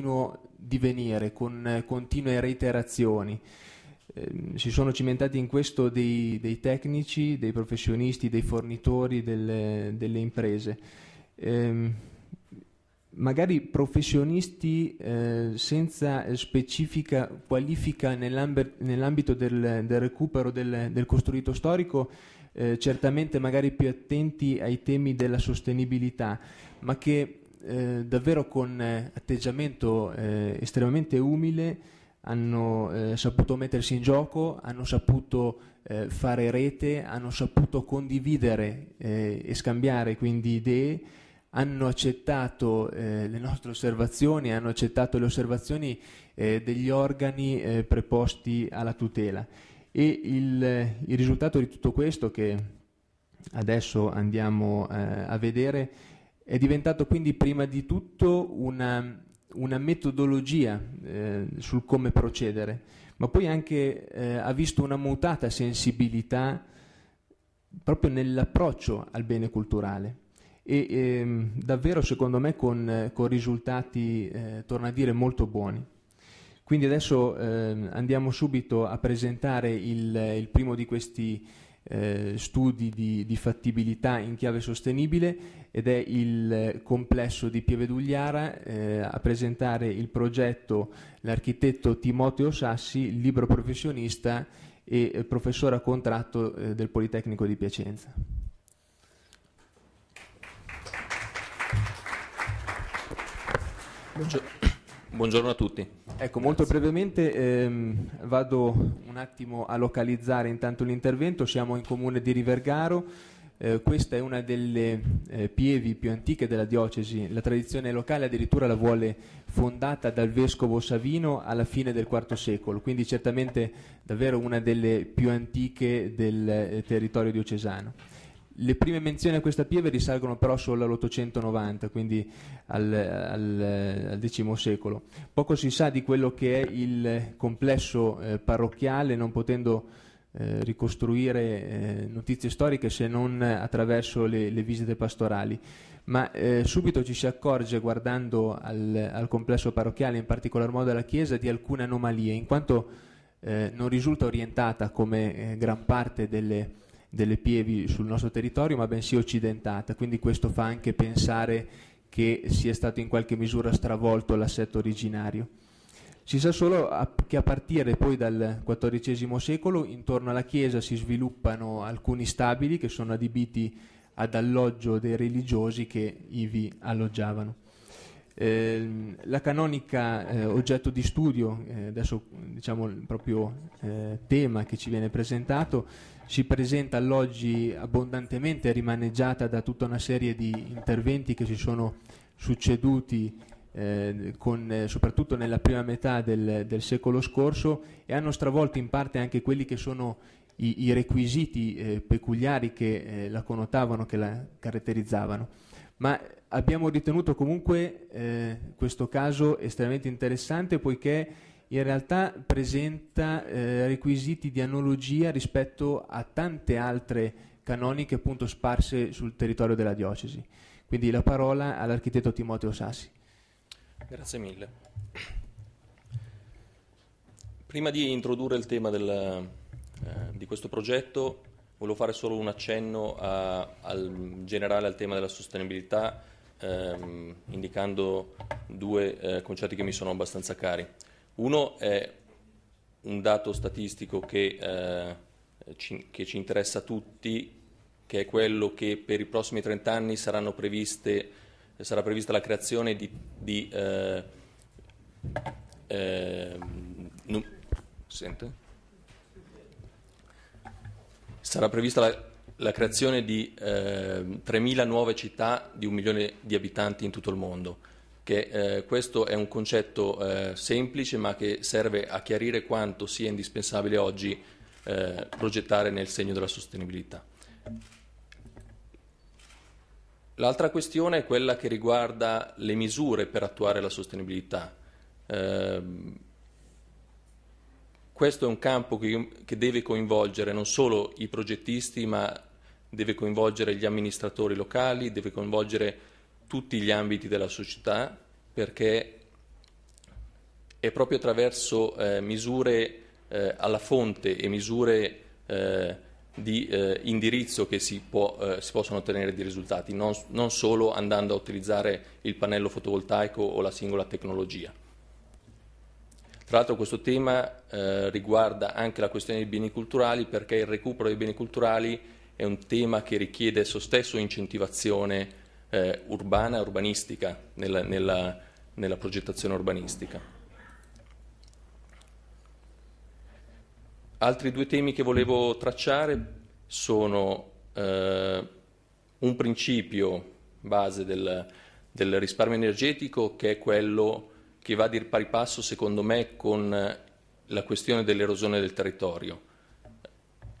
continuo divenire, con eh, continue reiterazioni. Eh, si sono cimentati in questo dei, dei, tecnici, dei professionisti, dei fornitori, delle, delle imprese. Eh, magari professionisti eh, senza specifica qualifica nell'ambito del, del, recupero del, del costruito storico, eh, certamente magari più attenti ai temi della sostenibilità, ma che eh, davvero con eh, atteggiamento eh, estremamente umile hanno eh, saputo mettersi in gioco, hanno saputo eh, fare rete, hanno saputo condividere e scambiare quindi idee, hanno accettato le nostre osservazioni, hanno accettato le osservazioni degli organi preposti alla tutela. E il, il, risultato di tutto questo che adesso andiamo a vedere è diventato quindi prima di tutto una, una metodologia eh, sul come procedere, ma poi anche eh, ha visto una mutata sensibilità proprio nell'approccio al bene culturale e ehm, davvero secondo me con, con risultati, eh, torna a dire, molto buoni. Quindi adesso eh, andiamo subito a presentare il, il primo di questi eh, studi di, di, fattibilità in chiave sostenibile ed è il complesso di Pievedugliara eh, a presentare il progetto l'architetto Timoteo Sassi, libro professionista e eh, professore a contratto eh, del Politecnico di Piacenza. Buongiorno a tutti. Ecco, Grazie. molto brevemente ehm, vado un attimo a localizzare intanto l'intervento, siamo in comune di Rivergaro, eh, questa è una delle eh, pievi più antiche della diocesi, la tradizione locale addirittura la vuole fondata dal vescovo Savino alla fine del IV secolo, quindi certamente davvero una delle più antiche del eh, territorio diocesano. Le prime menzioni a questa pieve risalgono però solo all'890, quindi al, al, al, X secolo. Poco si sa di quello che è il complesso eh, parrocchiale, non potendo eh, ricostruire eh, notizie storiche se non attraverso le, le visite pastorali. Ma eh, subito ci si accorge, guardando al, al, complesso parrocchiale, in particolar modo alla chiesa, di alcune anomalie, in quanto eh, non risulta orientata come eh, gran parte delle delle pievi sul nostro territorio, ma bensì occidentata, quindi questo fa anche pensare che sia stato in qualche misura stravolto l'assetto originario. Si sa solo che a partire poi dal XIV secolo intorno alla chiesa si sviluppano alcuni stabili che sono adibiti ad alloggio dei religiosi che ivi alloggiavano. Eh, la canonica eh, oggetto di studio, eh, adesso diciamo il proprio eh, tema che ci viene presentato, si presenta all'oggi abbondantemente rimaneggiata da tutta una serie di interventi che si sono succeduti eh, con, eh, soprattutto nella prima metà del, del, secolo scorso e hanno stravolto in parte anche quelli che sono i, i requisiti eh, peculiari che eh, la connotavano, che la caratterizzavano. Ma abbiamo ritenuto comunque eh, questo caso estremamente interessante poiché in realtà presenta eh, requisiti di analogia rispetto a tante altre canoniche appunto sparse sul territorio della diocesi. Quindi la parola all'architetto Timoteo Sassi. Grazie mille. Prima di introdurre il tema del, eh, di questo progetto, volevo fare solo un accenno a, al, in generale al tema della sostenibilità, ehm, indicando due eh, concetti che mi sono abbastanza cari. Uno è un dato statistico che, eh, ci, che ci interessa a tutti, che è quello che per i prossimi 30 anni previste, sarà prevista la creazione di, di eh, eh, no, sarà prevista la, la creazione di eh, 3.000 nuove città di un milione di abitanti in tutto il mondo che eh, questo è un concetto eh, semplice ma che serve a chiarire quanto sia indispensabile oggi eh, progettare nel segno della sostenibilità. L'altra questione è quella che riguarda le misure per attuare la sostenibilità. Ehm, questo è un campo che, che deve coinvolgere non solo i progettisti ma deve coinvolgere gli amministratori locali, deve coinvolgere tutti gli ambiti della società perché è proprio attraverso eh, misure eh, alla fonte e misure eh, di eh, indirizzo che si, può, eh, si, possono ottenere dei risultati, non, non solo andando a utilizzare il pannello fotovoltaico o la singola tecnologia. Tra l'altro questo tema eh, riguarda anche la questione dei beni culturali perché il recupero dei beni culturali è un tema che richiede esso stesso incentivazione eh, urbana, urbanistica, nella, nella, nella progettazione urbanistica. Altri due temi che volevo tracciare sono eh, un principio base del, del, risparmio energetico che è quello che va di pari passo secondo me con eh, la questione dell'erosione del territorio.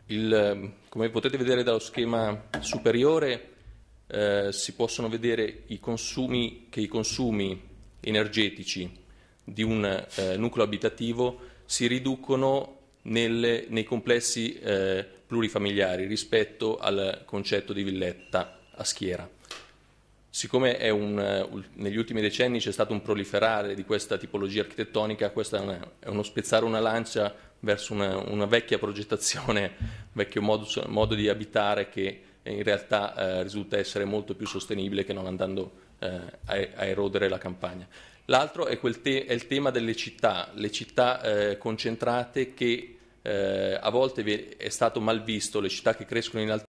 Il, come potete vedere dallo schema superiore eh, si possono vedere i consumi, che i consumi energetici di un eh, nucleo abitativo si riducono nelle, nei complessi eh, plurifamiliari rispetto al concetto di villetta a schiera. Siccome un, eh, negli ultimi decenni c'è stato un proliferare di questa tipologia architettonica, questo è, uno spezzare una lancia verso una, una vecchia progettazione, un vecchio modo, modo di abitare che in realtà eh, risulta essere molto più sostenibile che non andando eh, a, a, erodere la campagna. L'altro è, te- è, il tema delle città, le città eh, concentrate che eh, a volte è stato mal visto, le città che crescono in altezza